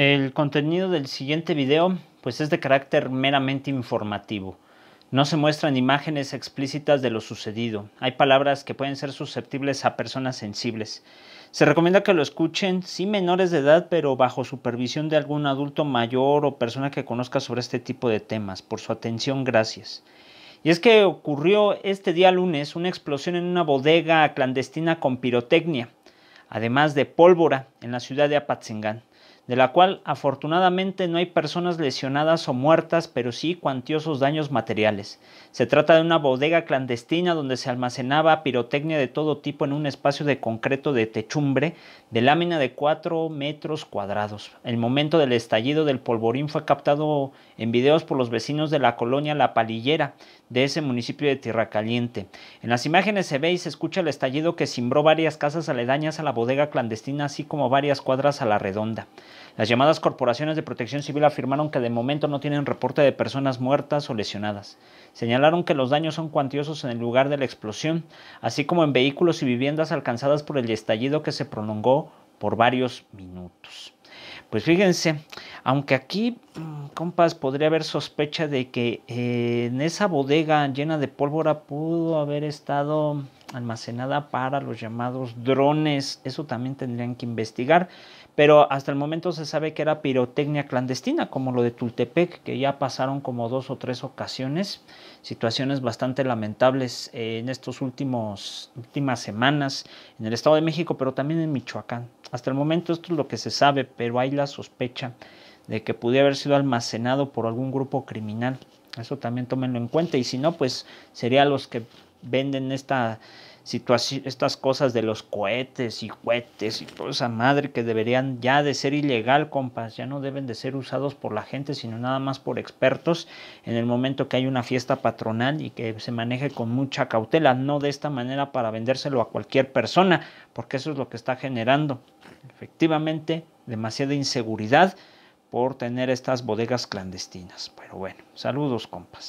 El contenido del siguiente video pues es de carácter meramente informativo. No se muestran imágenes explícitas de lo sucedido. Hay palabras que pueden ser susceptibles a personas sensibles. Se recomienda que lo escuchen, sí menores de edad, pero bajo supervisión de algún adulto mayor o persona que conozca sobre este tipo de temas. Por su atención, gracias. Y es que ocurrió este día lunes una explosión en una bodega clandestina con pirotecnia, además de pólvora, en la ciudad de Apatzingán de la cual afortunadamente no hay personas lesionadas o muertas, pero sí cuantiosos daños materiales. Se trata de una bodega clandestina donde se almacenaba pirotecnia de todo tipo en un espacio de concreto de techumbre de lámina de 4 metros cuadrados. El momento del estallido del polvorín fue captado en videos por los vecinos de la colonia La Palillera de ese municipio de Tierra Caliente. En las imágenes se ve y se escucha el estallido que cimbró varias casas aledañas a la bodega clandestina, así como varias cuadras a la redonda. Las llamadas corporaciones de protección civil afirmaron que de momento no tienen reporte de personas muertas o lesionadas. Señalaron que los daños son cuantiosos en el lugar de la explosión, así como en vehículos y viviendas alcanzadas por el estallido que se prolongó por varios minutos. Pues fíjense, aunque aquí, mm, compas, podría haber sospecha de que eh, en esa bodega llena de pólvora pudo haber estado almacenada para los llamados drones. Eso también tendrían que investigar. Pero hasta el momento se sabe que era pirotecnia clandestina, como lo de Tultepec, que ya pasaron como dos o tres ocasiones. Situaciones bastante lamentables eh, en estas últimas semanas en el Estado de México, pero también en Michoacán. Hasta el momento esto es lo que se sabe, pero hay la sospecha de que pudiera haber sido almacenado por algún grupo criminal. Eso también tómenlo en cuenta. Y si no, pues sería los que venden esta situación, estas cosas de los cohetes y cohetes y toda esa madre que deberían ya de ser ilegal, compas, ya no deben de ser usados por la gente, sino nada más por expertos en el momento que hay una fiesta patronal y que se maneje con mucha cautela, no de esta manera para vendérselo a cualquier persona, porque eso es lo que está generando efectivamente demasiada inseguridad por tener estas bodegas clandestinas. Pero bueno, saludos compas.